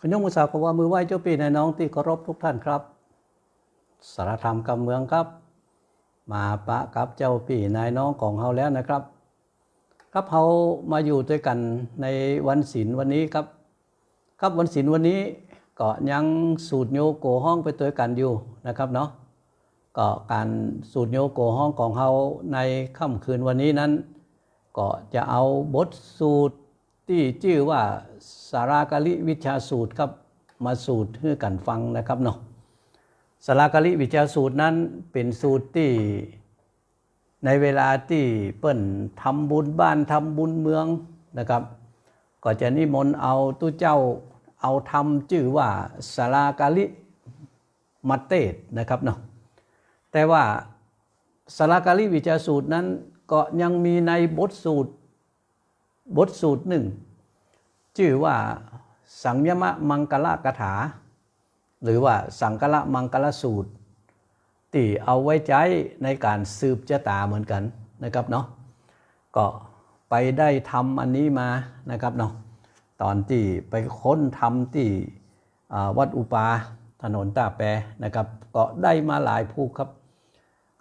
ขยงมุสาวขวามือไหว้เจ้าปีในน้องที่เคารพทุกท่านครับ สารธรรมกำเมืองครับ มาปะกับเจ้าปีนายน้องของเฮาแล้วนะครับครับเฮามาอยู่ด้วยกันในวันศีลวันนี้ครับ ครับวันศีลวันนี้ก็ยังสูตรโยโกห้องไปตัวกันอยู่นะครับเนาะก็การสูตรโยโกห้องของเฮาในค่ำคืนวันนี้นั้นก็จะเอาบทสูตรที่ชื่อว่าสารากลิวิชาสูตรครับมาสูตรเพื่อกันฟังนะครับเนาะสารากลิวิชาสูตรนั้นเป็นสูตรที่ในเวลาที่เปิ้นทำบุญบ้านทำบุญเมืองนะครับ ก็จะนิมนต์เอาตู้เจ้าเอาทำชื่อว่าสารากลิมาเตสนะครับเนาะแต่ว่าสารากลิวิชาสูตรนั้นก็ยังมีในบทสูตรบทสูตรหนึ่งชื่อว่าสังยมะมังกละกถา หรือว่าสังกละมังกละสูตรที่เอาไว้ใช้ในการสืบชะตาเหมือนกันนะครับเนาะก็ไปได้ทำอันนี้มานะครับเนาะตอนที่ไปค้นทำที่วัดอุปาถนนตาแปรนะครับ ก็ได้มาหลายผู้ครับ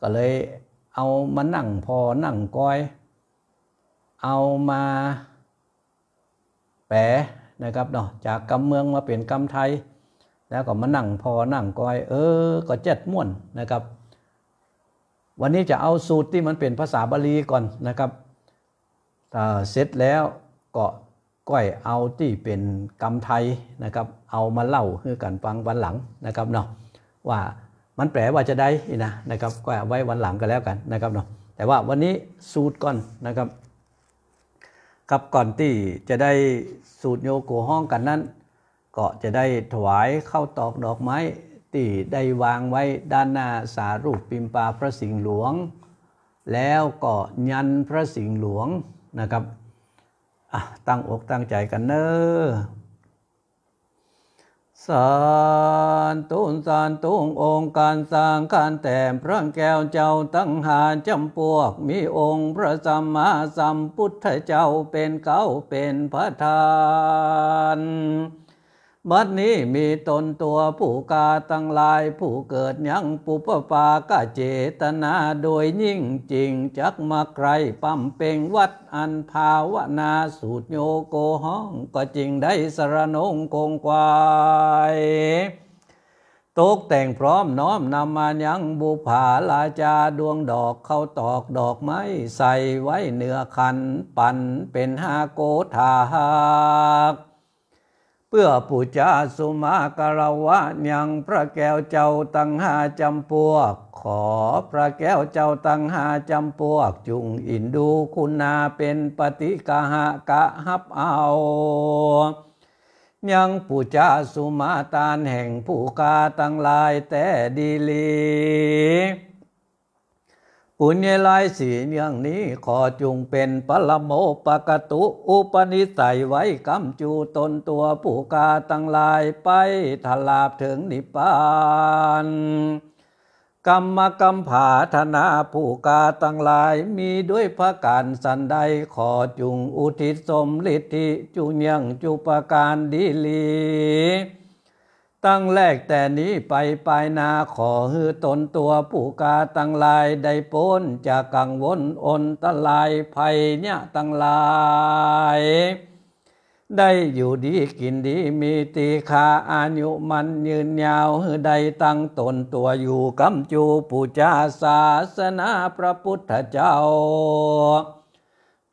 ก็เลยเอามานั่งพอนั่งก้อย เอามาแปรนะครับเนาะจากกำเมืองมาเปลี่ยนกำไทย แล้วก็มานั่งพอนั่งก้อยเออ ก็เจ็ดม่วนนะครับ วันนี้จะเอาสูตรที่มันเป็นภาษาบาลีก่อนนะครับเสร็จแล้วก็ก้อยเอาที่เป็นกำไทยนะครับ เอามาเล่าให้กันฟังวันหลังนะครับเนาะว่ามันแปลว่าจะได้นะนะครับก็ไว้วันหลังก็แล้วกันนะครับเนาะแต่ว่าวันนี้สูตรก่อนนะครับครับก่อนที่จะได้สูตรโยโกห้องกันนั้น ก็จะได้ถวายเข้าตอกดอกไม้ที่ได้วางไว้ด้านหน้าสารูปปิมปาพระสิงห์หลวง แล้วก็ยันพระสิงห์หลวงนะครับตั้งอกตั้งใจกันเนอ้อสานตุนสานตุงองค์การสร้างการแต่มพระแก้วเจ้าตั้งหาจำพวกมีองค์พระสัมมาสัมพุทธเจ้าเป็นเก้าเป็นพระทานบัดนี้มีตนตัวผู้กาตั้งลายผู้เกิดยังปุปปากาเจตนาโดยยิ่งจริงจักมาใคร ปั้มเป่งวัดอันภาวนาสูตรโยโกห้อง ก็จริงได้สรนงคงควายตกแต่งพร้อมน้อมนำมายังบุผาลาจาดวงดอกเข้าตอกดอกไม้ ใส่ไว้เนื้อคันปั่นเป็นหาโกธากพื่อป้จาสุมาการวะยังพระแก้วเจ้าตังหาจำพวกขอพระแก้วเจ้าตังหาจำพวกจุงอินดูคุณนาเป็นปฏิกะหะกะฮับเอายังป้จาสุมาตานแห่งผู้กาตั้งลายแต่ดีลีอุญลายศีลอย่างนี้ขอจงเป็นปรโมปกตุอุปนิสัยไว้กำจูตนตัวผู้กาตั้งลายไปทลาบถึงนิพพาน กรรมกรรมผาธนาผู้กาตั้งลายมีด้วยพระการสันใดขอจุงอุทิศสมฤทธิจุยังจุปการดีลีตั้งแรกแต่นี้ไปปลายนาขอฮือตนตัวผู้กาตั้งลาย ได้พ้นจากกังวลอนตะลายภัยเนี่ยตั้งลาย ได้อยู่ดีกินดีมีตีคาอายุมันยืนยาวได้ตั้งตนตัวอยู่กำจูปูจาศาสนาพระพุทธเจ้า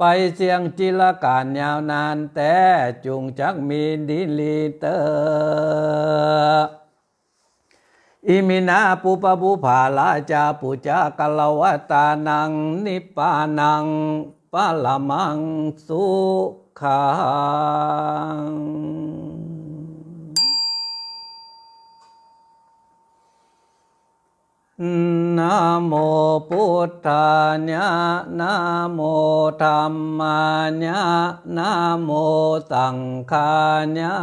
ไปเสียงจิลการยาวนาน แต่จุงจักมีดิลีเตออิมินาปุปบุภาลาจาปุจากะลวตานัง นิปานังปะละมังสุขัง Nam mô Bụt Thà Nhã Nam mô Tham Ma Nhã Nam mô Tăng Kha Nhã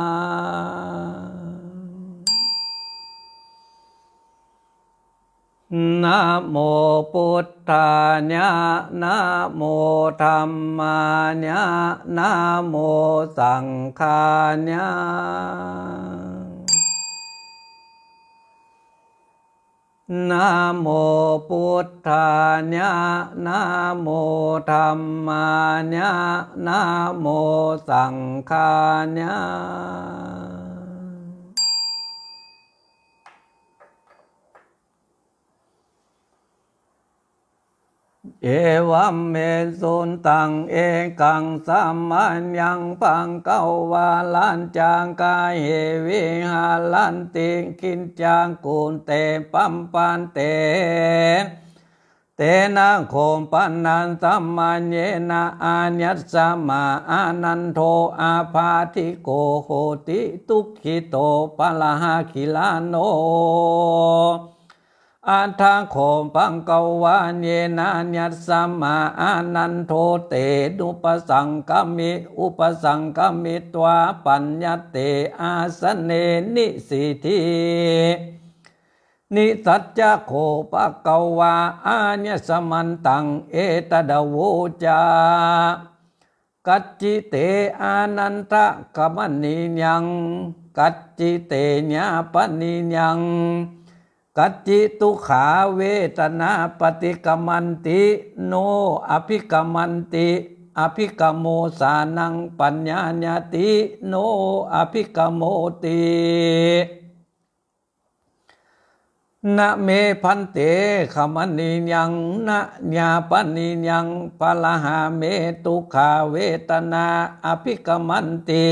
Nam mô Bụt Thà Nhã Nam mô Tham Ma Nhã Nam mô Tăng Kha Nhã Nam mô Bụt Thà Nhã Nam mô Tham Ma Nhã Nam mô Sangha Nhã เอวัมเมสุนตังเอกังสัมมัญยังปังเกาวาลันจางกายเวิหาลันติงกินจางกูลเตปัมปันเตเตนะโคมปันนันสัมมัญเยนะอาญญสัมมาอานันโทอาภาธิโกโหติทุกขิโตปะละหะขิลานโนอัฏฐโคปังเกวานเยนาญัสัมมาอนันโทเตนุปสังกมิอุปสังกมิตวาปัญญเตอาสเนนิสิทินิสัจจโคปะกวาอาญสมันตังเอตดาวจากัจจิเตอานันตะกมณียังกัจจิเตญาปณียังกัจจิตุขาเวตนาปฏิกมันติโนอภิกมันติอภิกโมสานังปัญญาญาติโนอภิกโมตินะเมพันเตขมันยังนะญาปนียังปะละหาเมตุขาเวตนาอภิกมันติ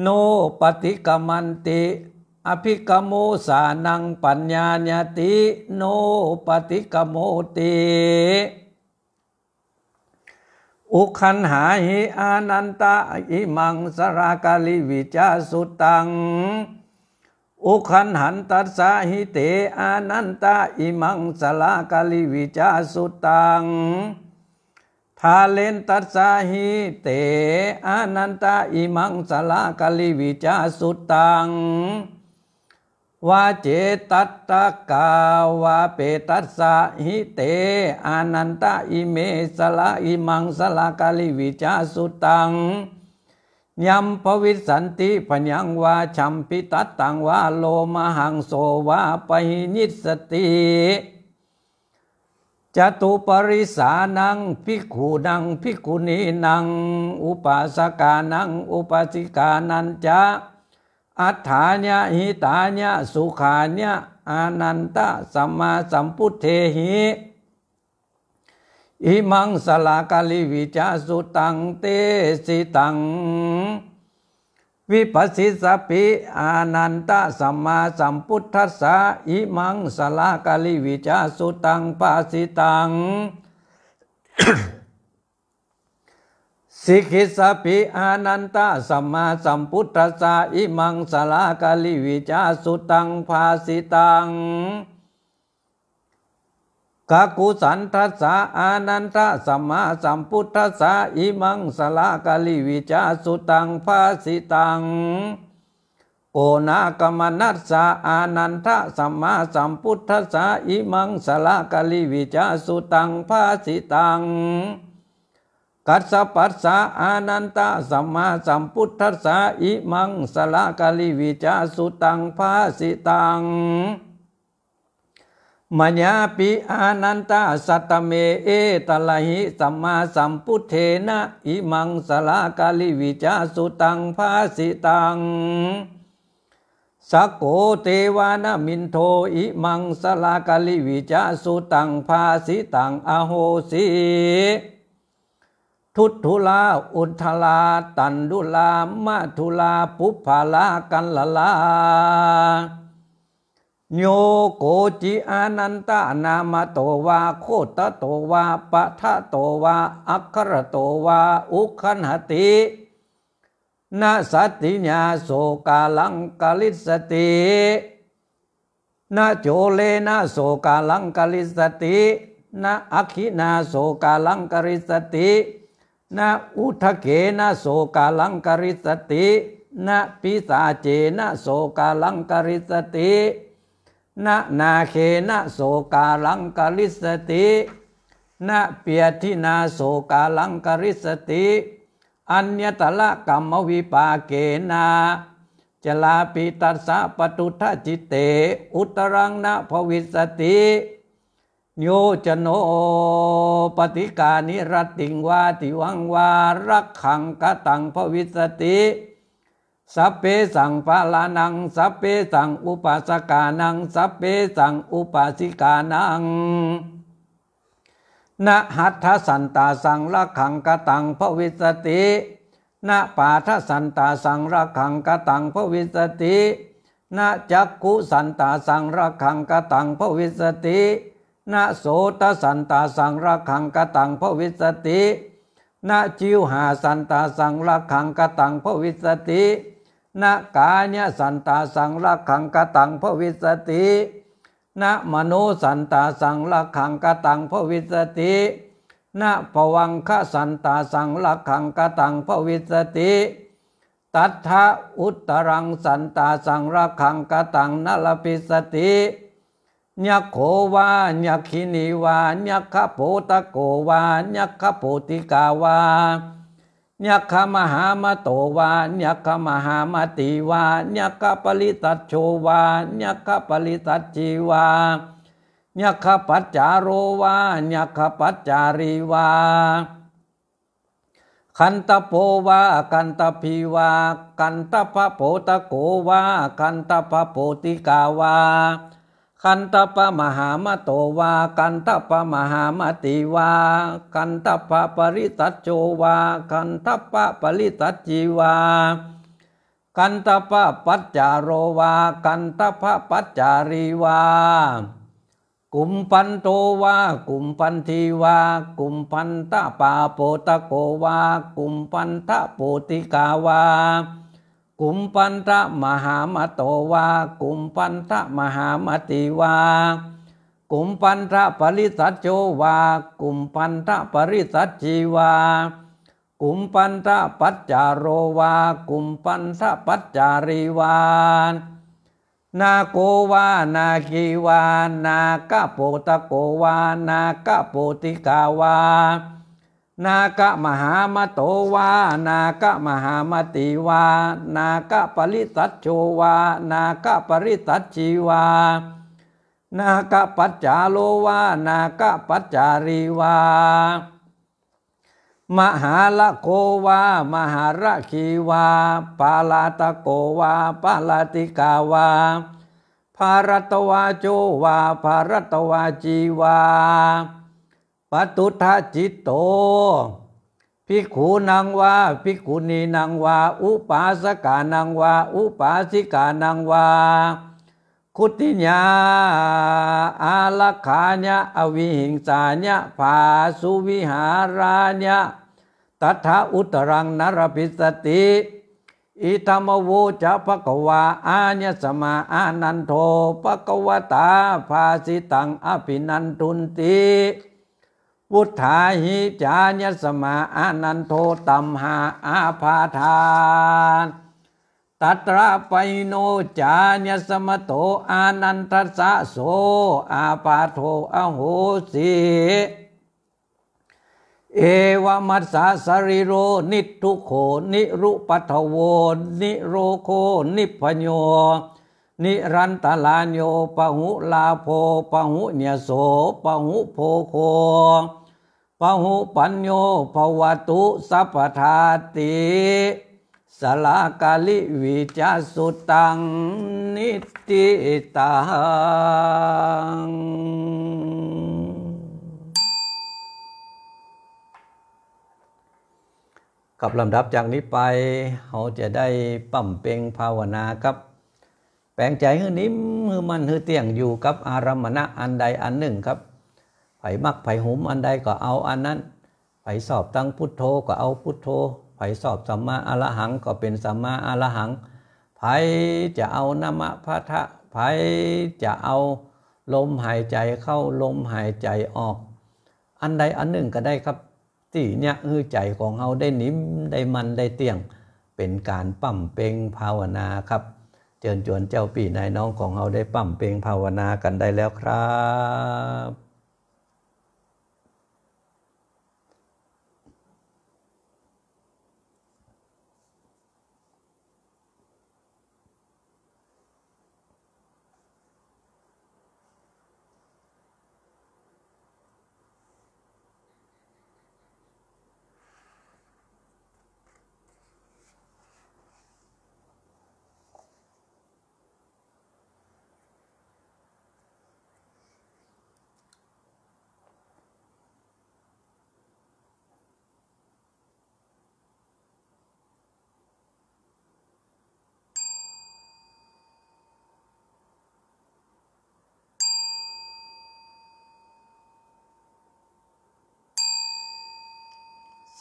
โนปฏิกมันติอภิกโมสานังปัญญาญติโนปฏิกโมติ อุคันหาหิอานันตาอิมังสรากาลิวิจาสุตัง อุคันหันตัสสาหิเตอานันตาอิมังสรากาลิวิจาสุตังทาเลนตัสสาหิเตอานันตาอิมังสรากาลิวิจาสุตังวาเจตตะกาวาเปตัสสะหิเตอานันตะอิเมสละอิมังสละกาลิวิจาสุตังยัมภวิสันติพญังวาชัมพิตัตตังวาโลมหังโสวาปหินิสติจตุปริสานังพิกขุนังพิกุนีนัง อุปาสกานัง อุปสิกานันจะอัฏฐานยหิตานยสุขานยอานันตสัมมาสัมพุทเทหิอิมังสลากาลิวิจาสุตังเตสิตังวิปัสสิสปิอานันตสัมมาสัมพุทธัสสะอิมังสลากาลิวิจาสุตังปัสสิตังสิกิสปิอานันตาสัมมาสัมพุทธัสสะอิมังสลากาลิวิจาสุตังภาสิตังกากุสันทัสสะอานันตะสัมมาสัมพุทธัสสะอิมังสลากาลิวิจาสุตังภาสิตังโอนากรรมนัสสะอานันทะสัมมาสัมพุทธัสสะอิมังสลากาลิวิจาสุตังภาสิตังกัสสปัสสะอานันตาสัมมาสัมพุทธัสสะอิมังสละกาลิวิจาสุตังภาสิตังมัญญาปิอานันตาสัตเมเอตลหิสัมมาสัมพุทเทนะอิมังสลากาลิวิจาสุตังภาสิตังสโกเตวานามินโทอิมังสลากาลิวิจาสุตังภาสิตังอโหสีทุทุลาอุทลาตันดุลามาทุลาปุพาลากันละลาโยโกจิอานันตานามโตวาโคตโตวาปะทะโตวาอัครโตวาอุคันหตินาสติญาโสกาลังกาลิสตินาโจเลนาโสกาลังกาลิสตินาอคินาโสกาลังกาลิสตินะอุทะเกนะโสกาลังกริสตินะปิสาเจนะโสกาลังกริสตินะนาเขนะโสกาลังกริสตินะเปียทินาโสกาลังกริสติอัญญตละกรรมวิปาเกนาจลาปิตัสสะปตุทจิเตอุตรังนะภวิสติโยจโนปฏิกานิรติงวาติวังวารักขังกตังพวิสติสัพเพสังปาลานังสัพเพสังอุปัสกานังสัพเพสังอุปัสิกานังนะหัตถสันตาสังรักขังกตังพวิสตินะปาทสันตาสังรักขังกตังพวิสตินะจักขุสันตาสังรักขังกตังพวิสตินาโสตสันตาสังระขังกตังพวิสตินาจิวหาสันตาสังระขังกตังพวิสตินากานสันตาสังระขังกตังพวิสตินามโนสันตาสังระขังกตังพวิสตินาภวังคสันตาสังระขังกตังพวิสติ ตัทธอุตรังสันตาสังระขังกตังนลพิสติยักโควายักขินิวายักขโปตะโกวายักขปติกาวายักขมหามโตวายักขมหามติวายักขปริตัชโชวายักขปริตัชจีวายักขปัจจาโรวายักขปัจจารีวาคันตโปวากันตพีวากันตพโปตะโกวากันตพโปติกาวาคันตปะมหามโตวาคันตปะมหามติวาคันตปะปริตัจโจวาคันตปะปริตัจจีวากันตปะปัจจารโวากันตปะปัจจารีวากุมปันโตวากุมปันทีวากุมปันตปาโปตะโกวากุมปันตโปติกาวากุมปันตะมหามโตวา กุมปันตะมหามติวา กุมปันตะปริสัจโจวา กุมปันตะปริสัจจีวา กุมปันตะปัจจารโรวา กุมปันตะปัจจาริวานาโกวา นาคีวา นากะโปตะโกวา นากะโปติกาวานากะมหามโตวา นากะมหามติวา นากะปริตัจโชวา นากะปริตัจชีวา นากะปัจจาโลวา นากะปัจจาริวา มหาละโกวา มหาระคีวา ปาลาตะโกวา ปาลาติกาวาภารตวาโจวาภารตวาจีวาปัตุทาจิตโตภิกขุนางวาภิกขุนีนางวาอุปาสกานางวาอุปาสิกานางวาคุติญาอาลคาญะอวิหิงสาญะภาสุวิหาราญะตถาอุตรังนรพิสติอิธรรมโวจะภกวาอาญสมาอานันโทะกวตาภาสิตังอภินันทุนติพุทธาหิจายสมาอนันโทตัมหาอาพาทาน ตัตระไปโนจายสมโตอนันทสะโส อาปาโทอโหสี เอวมัสสาสริโรนิทุโขนิรุปัทโวนิโรโค นิพโยนิรันตลานโยปะหุลาโพปะหุเนโสปะหุโพโคปหุปัญโยภวตุสัพทาติสลากาลิวิจาสุตังนิติตังกับลำดับจากนี้ไปเราจะได้ปั่มเพ็งภาวนาครับ แปลงใจให้นิ่มมือมันหือเตียงอยู่กับอารมณะอันใดอันหนึ่งครับไผ่มักไผ่หุมอันใดก็เอาอันนั้นไผ่สอบตั้งพุทโธก็เอาพุทโธไผ่สอบสัมมาอรหังก็เป็นสัมมาอรหังไผ่จะเอานามะพะทะไผ่จะเอาลมหายใจเข้าลมหายใจออก อันใดอันหนึ่งก็ได้ครับที่เนี่ยคือใจของเราได้นิ่มได้มันได้เตียงเป็นการปั่มเป่งภาวนาครับเจิญชวนเจ้าปีนายน้องของเราได้ปั่มเป่งภาวนากันได้แล้วครับ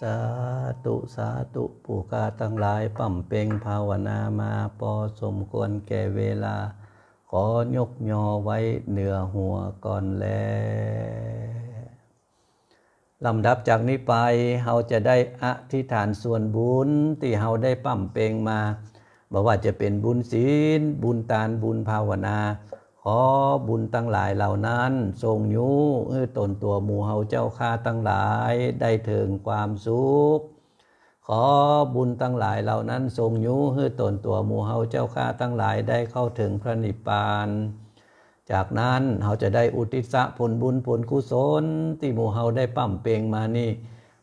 สาธุสาธุปูกาตั้งหลายปั่มเพ็งภาวนามา พอสมควรแก่เวลา ขอ ยกยอไว้ เหนือหัวก่อนแล้ลำดับจากนี้ไปเราจะได้อธิษฐานส่วนบุญที่เราได้ปั่มเปงมาบอกว่าจะเป็นบุญศีล บุญทานบุญภาวนาขอบุญตั้งหลายเหล่านั้น ทรงยุตนตัวหมู่เฮาเจ้าข้าตั้งหลายได้ถึงความสุขขอบุญตั้งหลายเหล่านั้น ทรงยุเหอตนตัวหมู่เฮาเจ้าข้าตั้งหลายได้เข้าถึงพระนิพพาน จากนั้นเราจะได้อุทิศผลบุญผลกุศลที่หมู่เฮาได้ปั้มเปงมานี่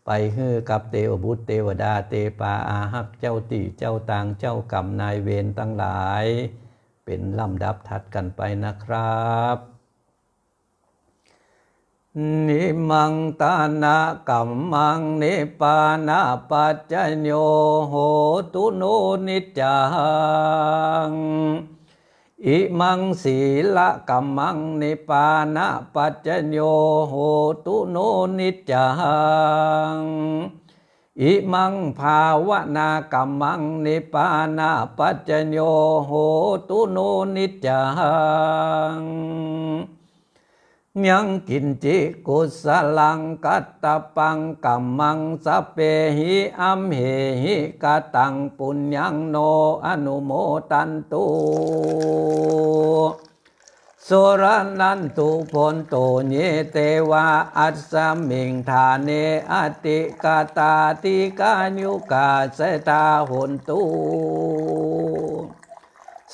ไปฮือกับเตวบุตรเตวดาเตปาอาหักเจ้าตีเจ้าตางเจ้ากรรมนายเวรตั้งหลายเป็นลำดับถัดกันไปนะครับ นิมังตานะกัมมังนิปานะปัจจโยโหตุโนนิจัง อิมังสีละกัมมังนิปานะปัจจโยโหตุโนนิจังอิมังภาวนากรรมังนิปานาปัจจโยโหตุโนนิจจังยังกินจิกุสลังกัตตปังกัมมังสเปหิอัมเหหิกตังปุญญังโนอนุโมตันตุสุรนันตุพนโตเิเตวาอัสมิงธาเนอติกาตาติกาญุกาเสตาหุนตุ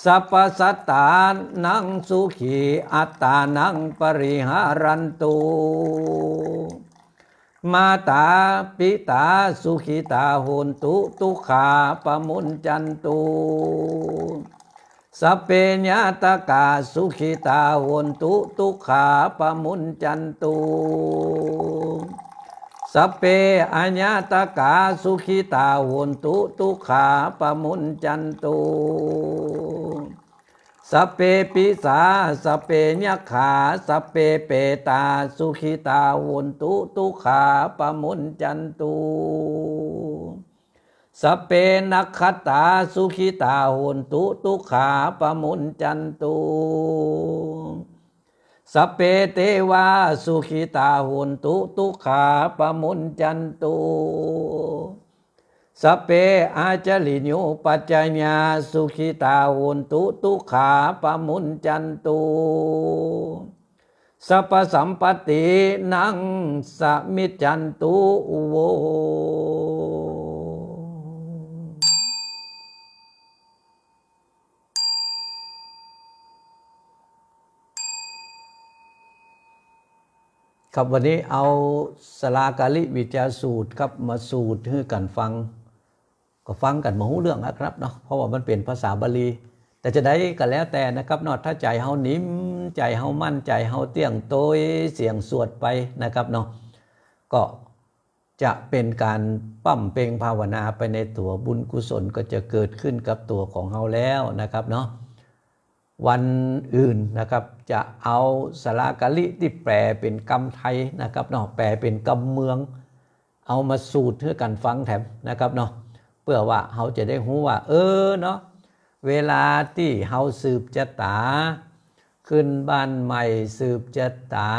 สัพสัตตานังสุขีอัตตานังปริหารันตุมาตาปิตาสุขิตาหุนตุตุขาปมุนจันตุสเปญาตกาสุขิตาวนตุตุขาปมุนจันตุสเปอัญาตกาสุขิตาวนตุตุขาปมุนจันตุสเปปิสาสเปญขาสเปเปตาสุขิตาวนตุตุขาปมุนจันตูสเปนักขตาสุขิตาหุนตุตุขาปมุนจันตุ สเปเตวาสุขิตาหุนตุตุขาปมุนจันตุ สเปอาจลิญูปัจจญาสุขิตาหุนตุตุขาปมุนจันตุสัพสัมปตินังสมิจันตุโวครับวันนี้เอาสลากาลิวิจาสูตรครับมาสูตรให้กันฟัง ก็ฟังกันมาหูเรื่องนะครับเนาะเพราะว่ามันเป็นภาษาบาลีแต่จะได้ก็แล้วแต่นะครับเนาะถ้าใจเฮานิ่มใจเฮามั่นใจเฮาเตี้ยงโตยเสียงสวดไปนะครับเนาะก็จะเป็นการปั้มเปงภาวนาไปในตัวบุญกุศลก็จะเกิดขึ้นกับตัวของเฮาแล้วนะครับเนาะวันอื่นนะครับจะเอาสลากะลิที่แปลเป็นกำไทยนะครับเนาะแปลเป็นกำเมือง เอามาสูตรเพื่อกันฟังแถมนะครับเนาะเพื่อว่าเขาจะได้รู้ว่า เออเนาะเวลาที่เขาสืบจะตา ขึ้นบ้านใหม่สืบจะตา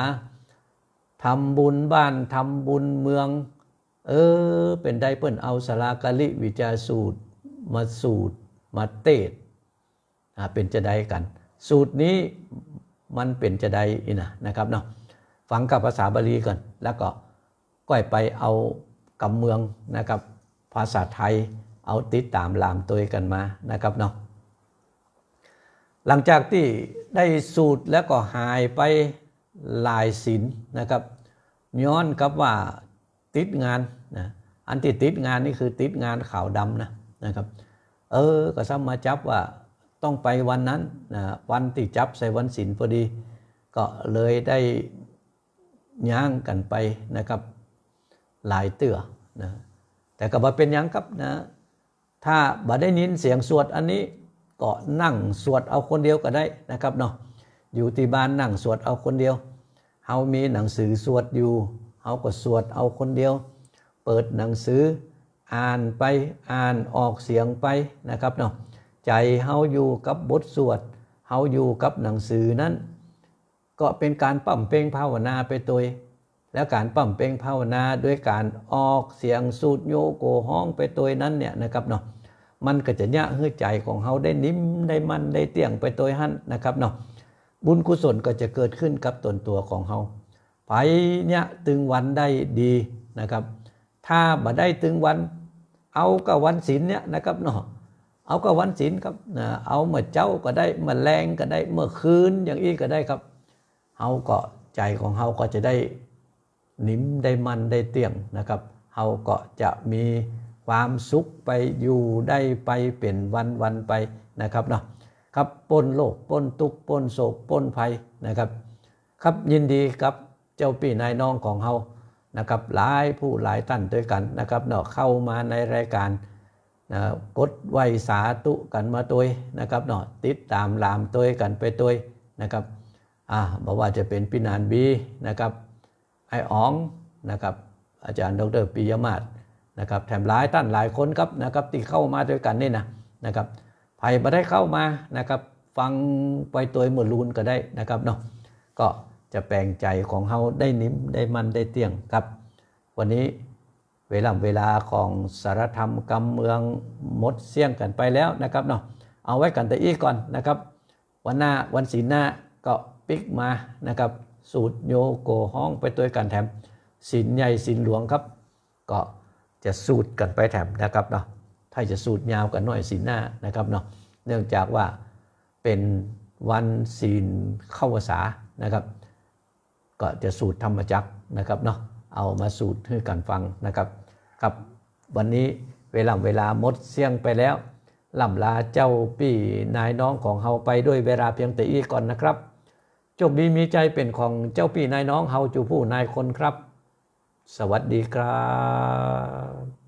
ทำบุญบ้านทำบุญเมือง เออ เป็นได้เพิ่นเอาสลากะลิวิจาสูตรมาสูตรมาเตดเป็นจะได้กัน สูตรนี้มันเป็นจะได้นะนะครับเนาะฟังกับภาษาบาลีก่อนแล้วก็ก้อยไปเอากำเมืองนะครับ ภาษาไทยเอาติดตามลามตัวกันมานะครับเนาะหลังจากที่ได้สูตรแล้วก็หายไปลายศิลนนะครับย้อนกับว่าติดงานนะอันที่ติดงานนี่คือติดงานขาวดำนะนะครับเออก็ซ้ำมาจับว่าต้องไปวันนั้นนะวันที่จับใส่วันศีลพอดีก็เลยได้ย่างกันไปนะครับหลายเตือนะแต่ก็บ่เป็นยังครับนะถ้าบ่ได้นินเสียงสวดอันนี้ ก็นั่งสวดเอาคนเดียวก็ได้นะครับเนาะอยู่ที่บ้านนั่งสวดเอาคนเดียวเฮามีหนังสือสวดอยู่เฮาก็สวดเอาคนเดียว เปิดหนังสืออ่านไปอ่านออกเสียงไปนะครับเนาะใจเฮาอยู่กับบทสวด เฮาอยู่กับหนังสือนั้น ก็เป็นการปั่มเพ่งภาวนาไปตัวแล้วการปั่มเพ่งภาวนาด้วยการออกเสียงสูดโยโกห้องไปตัวนั้นเนี่ยนะครับเนาะมันก็จะยะให้ใจของเฮาได้นิ่มได้มันได้เตี่ยงไปตัวหันนะครับเนาะบุญกุศลก็จะเกิดขึ้นกับตนตัวของเฮาไปเนี่ยตึงวันได้ดีนะครับ ถ้าบ่ได้ตึงวันเอากับวันศีลเนี่ยนะครับเนาะเอาก็วันศีลครับนะเอาเมื่อเจ้าก็ได้ เมื่อแรงก็ได้ เมื่อคืนอย่างอี้ก็ได้ครับเฮาก็ใจของเฮาก็จะได้นิ่มได้มันได้เตียงนะครับเฮาก็จะมีความสุขไปอยู่ได้ไปเป็นวันวันไปนะครับเนาะครับป้นโลกป้นทุกป้นโศกป้นภัยนะครับ ครับยินดีครับเจ้าปี่นายน้องของเฮานะครับหลายผู้หลายท่านด้วยกันนะครับเนาะเข้ามาในรายการนะกดไหวสาตุกันมาตัวนะครับเนาะติดตามลามตัวกันไปตัวนะครับอ่าบอกว่าจะเป็นพินานบีนะครับไออ๋องนะครับ อาจารย์ดรปิยมาศนะครับแถมหลายท่านหลายคนครับนะครับที่เข้ามาด้วยกันนี่นะนะครับไผ่มาได้เข้ามานะครับ ฟังไปตัวมมดลูนก็ได้นะครับเนาะก็จะแปลงใจของเฮาได้นิ่มได้มันได้เตียงครับ วันนี้เวลาเวลาของสารธรรมกำเมืองหมดเสี่ยงกันไปแล้วนะครับเนาะเอาไว้กันแต่อีกก่อนนะครับวันหน้าวันศีลหน้าก็ปิกมานะครับ สูตรโยโกห้องไปตัวกันแถมศีลใหญ่ศีลหลวงครับ ก็จะสูตรกันไปแถมนะครับเนาะถ้าจะสูตรยาวกันหน่อยศีลหน้านะครับเนาะเนื่องจากว่าเป็นวันศีลเข้าภาษานะครับ ก็จะสูตรธรรมจักนะครับเนาะเอามาสูตรให้กันฟังนะครับ กับวันนี้เวลาเวลาหมดเสี่ยงไปแล้วล่ำลาเจ้าปี่นายน้องของเฮาไปด้วยเวลาเพียงแต่อีก่อนนะครับ จบดีมีใจเป็นของเจ้าปี่นายน้องเฮาจูผู้นายคนครับ สวัสดีครับ